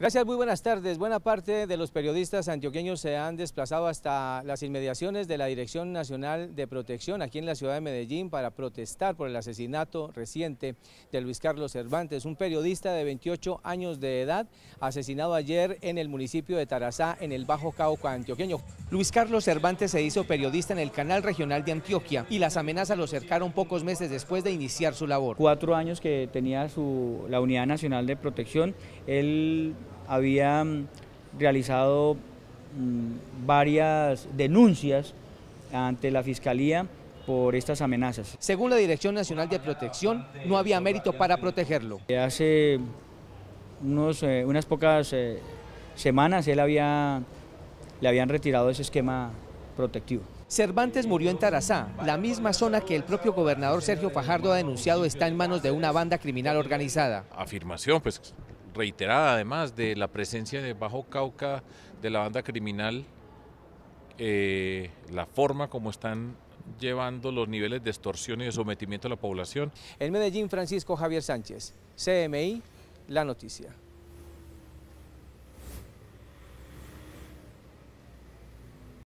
Gracias, muy buenas tardes. Buena parte de los periodistas antioqueños se han desplazado hasta las inmediaciones de la Dirección Nacional de Protección aquí en la ciudad de Medellín para protestar por el asesinato reciente de Luis Carlos Cervantes, un periodista de 28 años de edad asesinado ayer en el municipio de Tarazá, en el Bajo Cauca antioqueño. Luis Carlos Cervantes se hizo periodista en el Canal Regional de Antioquia y las amenazas lo cercaron pocos meses después de iniciar su labor. Cuatro años que tenía la Unidad Nacional de Protección, él había mm, realizado mm, varias denuncias ante la Fiscalía por estas amenazas. Según la Dirección Nacional de Protección, no había mérito para protegerlo. Eh, hace eh, unas pocas eh, semanas él le habían retirado ese esquema protectivo. Cervantes murió en Tarazá, la misma zona que el propio gobernador Sergio Fajardo ha denunciado está en manos de una banda criminal organizada. Afirmación, pues reiterada además de la presencia de Bajo Cauca de la banda criminal, eh, la forma como están llevando los niveles de extorsión y de sometimiento a la población. En Medellín, Francisco Javier Sánchez, CMI, La Noticia.